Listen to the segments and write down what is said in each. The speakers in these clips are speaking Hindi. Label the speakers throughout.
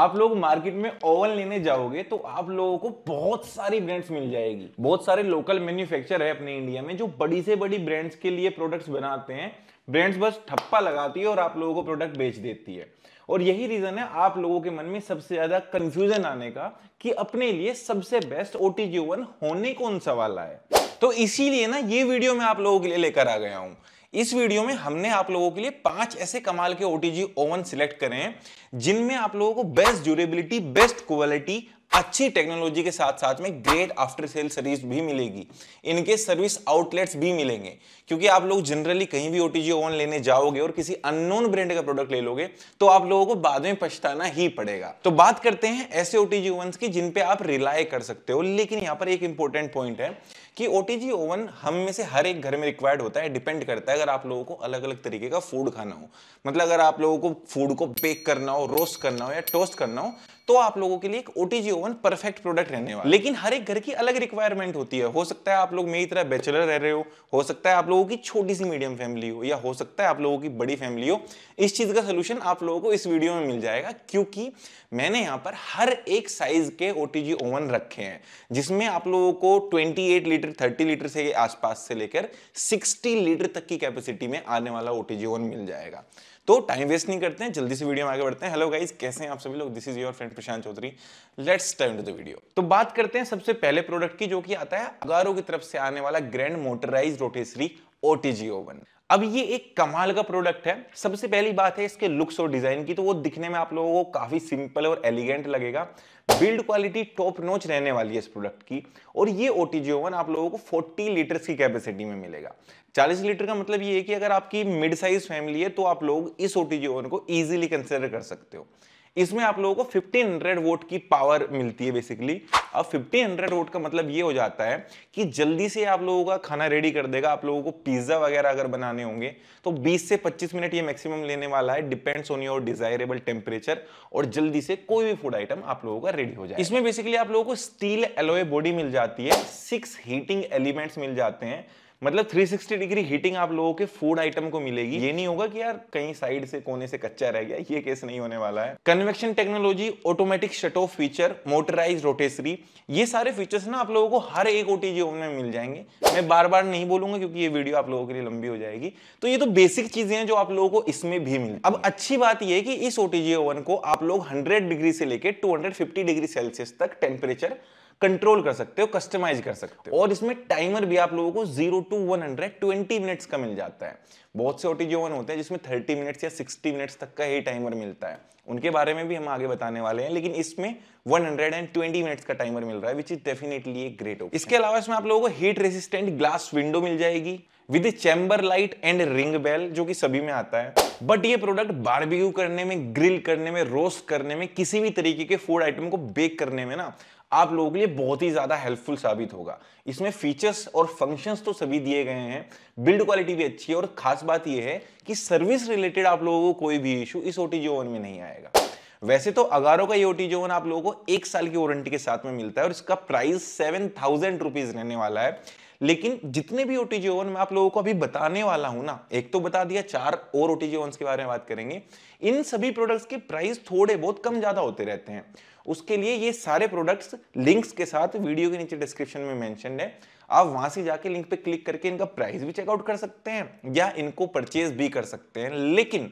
Speaker 1: आप लोग मार्केट में ओवन लेने जाओगे तो आप लोगों को बहुत सारी ब्रांड्स मिल जाएगी बहुत सारे लोकल मैन्युफैक्चर है अपने इंडिया में जो बड़ी से बड़ी ब्रांड्स के लिए प्रोडक्ट्स बनाते हैं ब्रांड्स बस ठप्पा लगाती है और आप लोगों को प्रोडक्ट बेच देती है और यही रीजन है आप लोगों के मन में सबसे ज्यादा कंफ्यूजन आने का कि अपने लिए सबसे बेस्ट ओ टी होने कौन सा वाला है तो इसीलिए ना ये वीडियो मैं आप लोगों के लिए लेकर आ गया हूँ इस वीडियो में हमने आप लोगों के लिए पांच ऐसे कमाल के ओटीजी ओवन सिलेक्ट करे हैं जिनमें आप लोगों को बेस्ट ड्यूरेबिलिटी बेस्ट क्वालिटी अच्छी टेक्नोलॉजी के साथ साथ में ग्रेट आफ्टर सेल सर्विस भी मिलेगी इनके सर्विस आउटलेट्स भी मिलेंगे क्योंकि आप लोग जनरली कहीं भी ओटीजी ओवन लेने जाओगे और किसी अननोन ब्रांड का प्रोडक्ट ले लोगे तो आप लोगों को बाद में पछताना ही पड़ेगा तो बात करते हैं ऐसे ओटीजी ओवन की जिनपे आप रिलाय कर सकते हो लेकिन यहां पर एक इंपॉर्टेंट पॉइंट है कि ओ ओवन हम में से हर एक घर में रिक्वायर्ड होता है डिपेंड करता है अगर आप लोगों को अलग अलग तरीके का फूड खाना हो मतलब अगर आप लोगों को फूड को बेक करना हो रोस्ट करना हो या टोस्ट करना हो तो आप लोगों के लिए एक ओटीजी ओवन परफेक्ट प्रोडक्ट रहने वाला लेकिन हर एक घर की अलग रिक्वायरमेंट होती है हो सकता है आप लोग मेरी तरह बैचलर रह रहे हो हो सकता है आप लोगों की छोटी सी मीडियम फैमिली हो या हो सकता है आप लोगों की बड़ी फैमिली हो इस चीज का सोल्यूशन आप लोगों को इस वीडियो में मिल जाएगा क्योंकि मैंने यहाँ पर हर एक साइज के ओटीजी ओवन रखे हैं जिसमें आप लोगों को ट्वेंटी एट लीटर 30 लीटर से आसपास से लेकर 60 लीटर तक की कैपेसिटी में आने वाला ओटीजी वन मिल जाएगा तो टाइम वेस्ट नहीं करते हैं जल्दी से वीडियो में आगे बढ़ते हैं हेलो गाइस कैसे हैं आप सभी लोग this is your friend Prashant Chaudhary let's turn to the video तो बात करते हैं सबसे पहले प्रोडक्ट की जो कि आता है अगारो की तरफ से आने वाला ग्रैंड मोटराइज रोटेसरी ओ अब ये एक कमाल का प्रोडक्ट है सबसे पहली बात है इसके लुक्स और डिजाइन की तो वो दिखने में आप लोगों को काफी सिंपल और एलिगेंट लगेगा बिल्ड क्वालिटी टॉप नोच रहने वाली है इस प्रोडक्ट की और ये ओ टी आप लोगों को 40 लीटर की कैपेसिटी में मिलेगा 40 लीटर का मतलब ये है कि अगर आपकी मिड साइज फैमिली है तो आप लोग इस ओ टी को ईजिली कंसिडर कर सकते हो इसमें आप लोगों को 1500 वोट की पावर मिलती है बेसिकली अब 1500 वोट का मतलब ये हो जाता है कि जल्दी से आप लोगों का खाना रेडी कर देगा आप लोगों को पिज्ज़ा वगैरह अगर बनाने होंगे तो 20 से 25 मिनट ये मैक्सिमम लेने वाला है depends on your desirable temperature और जल्दी से कोई भी फूड आइटम आप लोगों का रेडी हो जाए इसमें बेसिकली आप लोगों को स्टील एलोए बॉडी मिल जाती है सिक्स हीटिंग एलिमेंट्स मिल जाते हैं मतलब 360 डिग्री हीटिंग आप लोगों के फूड आइटम को मिलेगी ये नहीं होगा कि यार कहीं साइड से कोने से कच्चा रह गया ये केस नहीं होने वाला है convection technology automatic shut off feature motorise rotisserie ये सारे फीचर्स ना आप लोगों को हर एक ओटीजी ओवन में मिल जाएंगे मैं बार बार नहीं बोलूंगा क्योंकि ये वीडियो आप लोगों के लिए लंबी हो जाएगी तो ये तो बेसिक चीजें हैं जो आप लोगों को इसमें भी मिले अब अच्छी बात यह कि इस ओटीजी ओवन को आप लोग हंड्रेड डिग्री से लेकर टू डिग्री सेल्सियस तक टेम्परेचर कंट्रोल कर सकते हो कस्टमाइज कर सकते हो और इसमें टाइमर भी आप लोगों को zero two one hundred twenty minutes का मिल जाता है बहुत से ओटीजी वन होते हैं जिसमें थर्टी मिनट्स या सिक्सटी मिनट्स तक का ही टाइमर मिलता है उनके बारे में भी हम आगे बताने वाले हैं लेकिन इसमें 120 मिनट्स का टाइमर मिल रहा है which is definitely great option इसके अलावा इसमें आप लोगों को हीट रेसिस्टेंट ग्लास विंडो मिल जाएगी with chamber light and ring bell जो कि सभी में आता है बट ये प्रोडक्ट बारबेक्यू करने में ग्रिल करने में रोस्ट करने में किसी भी तरीके के फूड आइटम को बेक करने में ना आप लोगों के लिए बहुत ही ज़्यादा हेल्पफुल साबित होगा इसमें फीचर्स और फंक्शंस तो सभी दिए गए हैं बिल्ड क्वालिटी भी अच्छी है और खास बात यह है कि सर्विस रिलेटेड आप लोगों को कोई भी इशू इस ओ में नहीं आएगा वैसे तो अगारो का ये जो है आप लोगों को एक साल की वारंटी के साथ में मिलता है और इसका प्राइस सेवन थाउजेंड रुपीज रहने वाला है लेकिन जितने भी ओटीजी ओवन मैं आप लोगों को अभी बताने वाला हूं ना एक तो बता दिया चार और ओटीजी ओवन के बारे में बात करेंगे इन सभी प्रोडक्ट्स के प्राइस थोड़े बहुत कम ज्यादा होते रहते हैं उसके लिए ये सारे प्रोडक्ट्स लिंक्स के साथ वीडियो के नीचे डिस्क्रिप्शन में मेंशन है आप वहां से जाके लिंक पे क्लिक करके इनका प्राइस भी चेकआउट कर सकते हैं या इनको परचेज भी कर सकते हैं लेकिन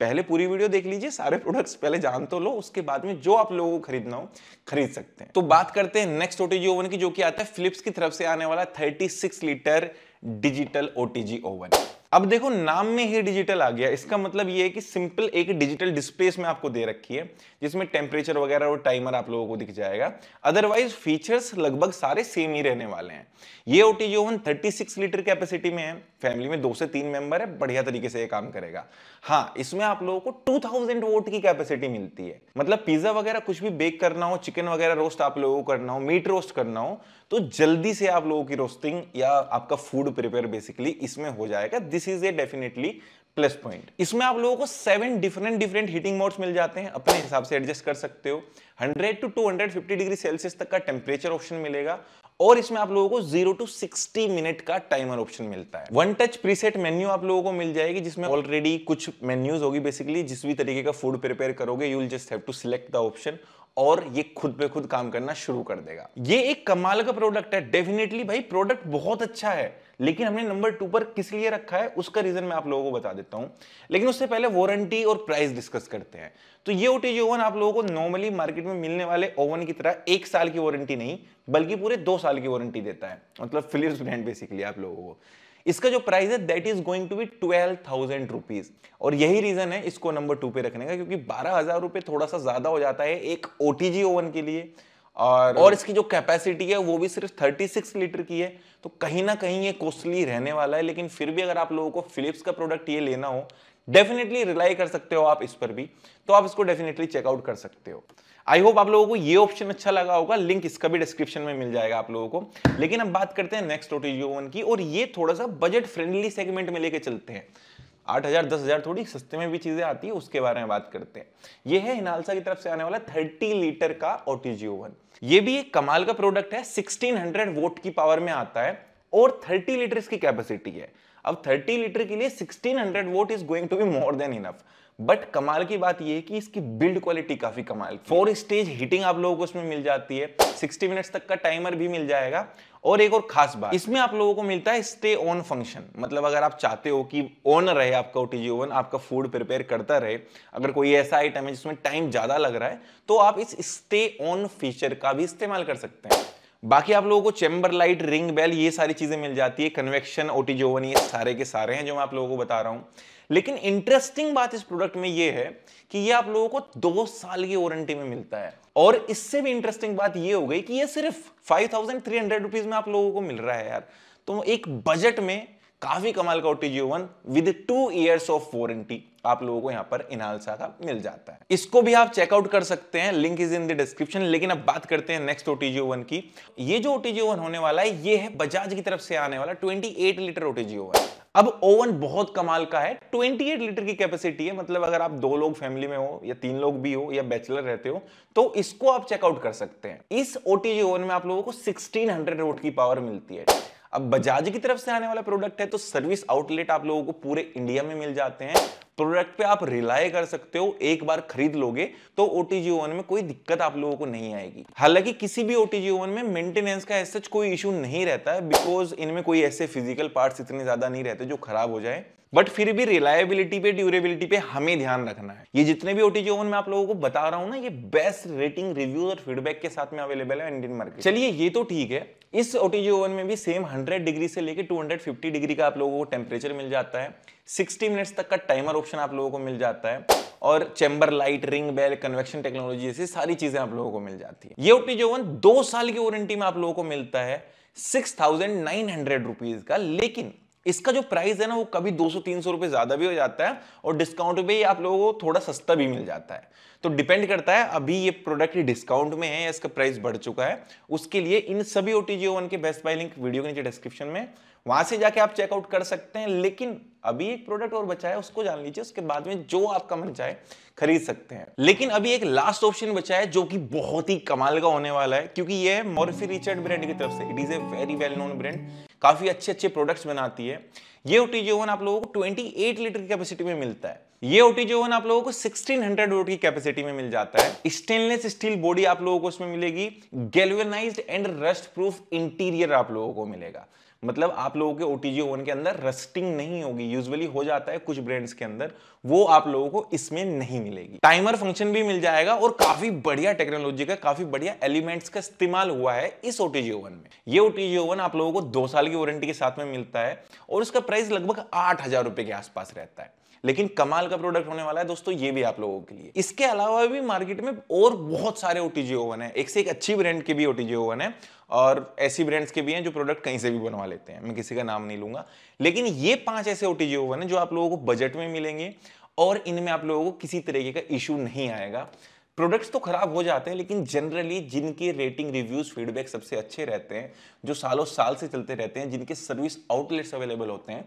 Speaker 1: पहले पूरी वीडियो देख लीजिए सारे प्रोडक्ट्स पहले जान तो लो उसके बाद में जो आप लोगों को खरीदना हो खरीद सकते हैं तो बात करते हैं नेक्स्ट ओटीजी ओवन की जो कि आता है फिलिप्स की तरफ से आने वाला thirty litre digital OTG oven अब देखो नाम में ही डिजिटल आ गया इसका मतलब ये है कि सिंपल एक डिजिटल डिस्प्ले में आपको दे रखी है जिसमें टेम्परेचर वगैरह और टाइमर आप लोगों को दिख जाएगा अदरवाइज फीचर्स लगभग सारे सेम ही रहने वाले हैं ये ओ जो है थर्टी लीटर कैपेसिटी में है फैमिली में दो से तीन मेंबर है बढ़िया तरीके से ये काम करेगा हाँ इसमें आप लोगों को 2000 वोट की कैपेसिटी मिलती है मतलब पिज्जा वगैरह कुछ भी बेक करना हो चिकन वगैरह रोस्ट आप लोगों को करना हो मीट रोस्ट करना हो तो जल्दी से आप लोगों की रोस्टिंग या आपका फूड प्रिपेयर बेसिकली इसमें हो जाएगा this this is a definitely plus point इसमें आप लोगों को seven different different heating modes मिल जाते हैं अपने हिसाब से एडजस्ट कर सकते हो 100 टू 250 डिग्री सेल्सियस तक का टेम्परेचर ऑप्शन मिलेगा और इसमें आप लोगों को 0 टू 60 मिनट का टाइमर ऑप्शन मिलता है वन टच प्रीसेट मेन्यू आप लोगों को मिल जाएगी जिसमें ऑलरेडी कुछ मेन्यूज होगी बेसिकली जिस भी तरीके का फूड प्रिपेयर करोगे you will just have to select the option और ये खुद पे खुद काम करना शुरू कर देगा ये एक कमाल का प्रोडक्ट है डेफिनेटली भाई प्रोडक्ट बहुत अच्छा है लेकिन हमने नंबर टू पर किस लिए रखा है उसका रीजन मैं आप लोगों को बता देता हूं लेकिन उससे पहले वारंटी और प्राइस डिस्कस करते हैं तो ये ओटीजी ओवन आप लोगों को नॉर्मली मार्केट में मिलने वाले ओवन की तरह एक साल की वारंटी नहीं बल्कि पूरे दो साल की वारंटी देता है मतलब फिलिप्स ब्रांड बेसिकली आप लोगों को इसका जो प्राइस है that is going to be twelve thousand rupees और यही रीजन है इसको नंबर टू पे रखने का क्योंकि बारह हजार रुपए थोड़ा सा ज्यादा हो जाता है एक ओटीजी ओवन के लिए और और इसकी जो कैपेसिटी है वो भी सिर्फ 36 लीटर की है तो कहीं ना कहीं ये कॉस्टली रहने वाला है लेकिन फिर भी अगर आप लोगों को फिलिप्स का प्रोडक्ट ये लेना हो डेफिनेटली रिलाई कर सकते हो आप इस पर भी तो आप इसको डेफिनेटली चेकआउट कर सकते हो आई होप आप लोगों को ये ऑप्शन अच्छा लगा होगा लिंक इसका भी डिस्क्रिप्शन में मिल जाएगा आप लोगों को लेकिन अब बात करते हैं नेक्स्ट ओटीजी ओवन की और ये थोड़ा सा बजट फ्रेंडली सेगमेंट में लेके चलते हैं आठ हज़ार दस हज़ार थोड़ी सस्ते में भी चीज़ें आती है उसके बारे में बात करते हैं ये है हिनालसा की तरफ से आने वाला थर्टी लीटर का ओटीजी ओवन ये भी एक कमाल का प्रोडक्ट है सिक्सटीन हंड्रेड वोट की पावर में आता है और थर्टी लीटर इसकी कैपेसिटी है अब थर्टी लीटर के लिए sixteen hundred watt is going to be more than enough but कमाल की बात यह है कि इसकी बिल्ड क्वालिटी काफी कमाल फोर स्टेज हीटिंग आप लोगों को इसमें मिल जाती है सिक्सटी मिनट्स तक का टाइमर भी मिल जाएगा और एक और खास बात इसमें आप लोगों को मिलता है स्टे ऑन फंक्शन मतलब अगर आप चाहते हो कि ऑन रहे आपका ओ ओवन आपका फूड प्रिपेयर करता रहे अगर कोई ऐसा आइटम है जिसमें टाइम ज़्यादा लग रहा है तो आप इस स्टे ऑन फीचर का भी इस्तेमाल कर सकते हैं बाकी आप लोगों को चैम्बर लाइट रिंग बेल ये सारी चीज़ें मिल जाती है कन्वेक्शन ओटीजोवन ये सारे के सारे हैं जो मैं आप लोगों को बता रहा हूं लेकिन इंटरेस्टिंग बात इस प्रोडक्ट में ये है कि ये आप लोगों को दो साल की वारंटी में मिलता है और इससे भी इंटरेस्टिंग बात ये हो गई कि ये सिर्फ five thousand three hundred rupees में आप लोगों को मिल रहा है यार तो एक बजट में काफी कमाल का O T G oven with two years of warranty आप लोगों को यहां पर इनालसा का मिल जाता है इसको भी आप चेकआउट कर सकते हैं link is in the description लेकिन अब बात करते हैं नेक्स्ट ओटी ओटीजीओ वन की ये जो ओटी ओटीजीओ वन होने वाला है ये है बजाज की तरफ से आने वाला 28 लीटर ओटी ओटीजीओ वन अब ओवन बहुत कमाल का है 28 लीटर की कैपेसिटी है मतलब अगर आप दो लोग फैमिली में हो या तीन लोग भी हो या बैचलर रहते हो तो इसको आप चेकआउट कर सकते हैं इस ओटीजी ओवन में आप लोगों को 1600 वोट की पावर मिलती है अब बजाज की तरफ से आने वाला प्रोडक्ट है तो सर्विस आउटलेट आप लोगों को पूरे इंडिया में मिल जाते हैं प्रोडक्ट पे आप रिलाय कर सकते हो एक बार खरीद लोगे तो ओटीजी ओवन में कोई दिक्कत आप लोगों को नहीं आएगी हालांकि किसी भी ओटीजी ओवन में मेंटेनेंस का ऐसा कोई इशू नहीं रहता है बिकॉज इनमें कोई ऐसे फिजिकल पार्ट्स इतने ज्यादा नहीं रहते जो खराब हो जाए बट फिर भी रिलायबिलिटी पे ड्यूरेबिलिटी पे हमें ध्यान रखना है ये जितने भी ओटीजी ओवन में आप लोगों को बता रहा हूं ना ये बेस्ट रेटिंग रिव्यूज और फीडबैक के साथ में अवेलेबल है इंडियन मार्केट चलिए ये तो ठीक है इस ओटीजी ओवन में भी सेम 100 डिग्री से लेकर 250 डिग्री का आप लोगों को टेम्परेचर मिल जाता है 60 मिनट्स तक का टाइमर ऑप्शन आप लोगों को मिल जाता है और chamber light ring bell convection technology जैसी सारी चीजें आप लोगों को मिल जाती है ये ओटीजी ओवन दो साल की वारंटी में आप लोगों को मिलता है six thousand nine hundred rupees का लेकिन इसका जो प्राइस है ना वो कभी 200-300 रुपए ज्यादा भी हो जाता है और डिस्काउंट पे आप लोगों को थोड़ा सस्ता भी मिल जाता है तो डिपेंड करता है अभी ये प्रोडक्ट डिस्काउंट में है या इसका प्राइस बढ़ चुका है उसके लिए इन सभी ओ टी के बेस्ट बाई लिंक वीडियो के नीचे डिस्क्रिप्शन में वहां से जाके आप चेकआउट कर सकते हैं लेकिन अभी एक प्रोडक्ट और बचा है उसको जान लीजिए उसके बाद में जो आपका मन चाहे खरीद सकते हैं लेकिन अभी एक लास्ट ऑप्शन बचा है जो कि बहुत ही कमाल का होने वाला है क्योंकि ये मॉर्फी रिचर्ड ब्रांड की तरफ से it is a very well known brand काफ़ी अच्छे अच्छे प्रोडक्ट्स बनाती है ये ओ टी आप लोगों को 28 लीटर की कैपेसिटी में मिलता है ये ओ टी आप लोगों को 1600 हंड्रेड वोट की कैपेसिटी में मिल जाता है स्टेनलेस स्टील बॉडी आप लोगों को उसमें मिलेगी galvanize and rust proof interior आप लोगों को मिलेगा मतलब आप लोगों के ओ टी के अंदर रस्टिंग नहीं होगी यूजुअली हो जाता है कुछ ब्रांड्स के अंदर वो आप लोगों को इसमें नहीं मिलेगी टाइमर फंक्शन भी मिल जाएगा और काफी बढ़िया टेक्नोलॉजी का काफी बढ़िया एलिमेंट्स का इस्तेमाल हुआ है इस ओ में ये ओ आप लोगों को दो साल की वारंटी के साथ में मिलता है और उसका प्राइस लगभग आठ हजार रुपए के आसपास रहता है लेकिन कमाल का प्रोडक्ट होने वाला है दोस्तों ये भी आप लोगों के लिए इसके अलावा भी मार्केट में और बहुत सारे ओटीजी ओवन है एक से एक अच्छी ब्रांड के भी ओटीजी ओवन है और ऐसी ब्रांड्स के भी हैं जो प्रोडक्ट कहीं से भी बनवा लेते हैं मैं किसी का नाम नहीं लूंगा लेकिन ये पांच ऐसे ओटीजी ओवन है जो आप लोगों को बजट में मिलेंगे और इनमें आप लोगों को किसी तरीके का इशू नहीं आएगा प्रोडक्ट्स तो खराब हो जाते हैं लेकिन जनरली जिनके रेटिंग रिव्यूज फीडबैक सबसे अच्छे रहते हैं जो सालों साल से चलते रहते हैं जिनके सर्विस आउटलेट्स अवेलेबल होते हैं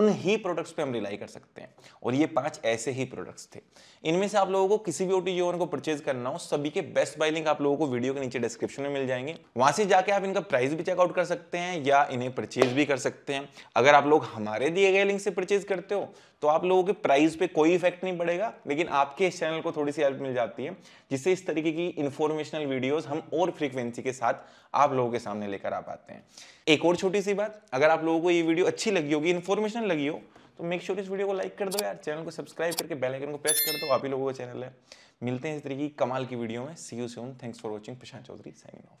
Speaker 1: उन ही प्रोडक्ट्स पे हम रिलाई कर सकते हैं और ये पांच ऐसे ही प्रोडक्ट्स थे इनमें से आप लोगों को किसी भी ओटी को परचेज करना हो सभी के बेस्ट बाय लिंक आप लोगों को वीडियो के नीचे डिस्क्रिप्शन में मिल जाएंगे वहां से जाके आप इनका प्राइस भी चेकआउट कर सकते हैं या इन्हें परचेज भी कर सकते हैं अगर आप लोग हमारे दिए गए लिंक से परचेज करते हो तो आप लोगों के प्राइस पे कोई इफेक्ट नहीं पड़ेगा लेकिन आपके इस चैनल को थोड़ी सी हेल्प मिल जाती है जिससे इस तरीके की इन्फॉर्मेशनल वीडियोस हम और फ्रीक्वेंसी के साथ आप लोगों के सामने लेकर आ पाते हैं एक और छोटी सी बात अगर आप लोगों को ये वीडियो अच्छी लगी होगी इन्फॉर्मेशनल लगी हो तो मेक श्योर sure इस वीडियो को लाइक कर दो यार चैनल को सब्सक्राइब करके बेल आइकन को प्रेस कर दो आप ही लोगों का चैनल है मिलते हैं इस तरीके की कमाल की वीडियो में see you soon thanks for watching Prashant Chaudhary signing of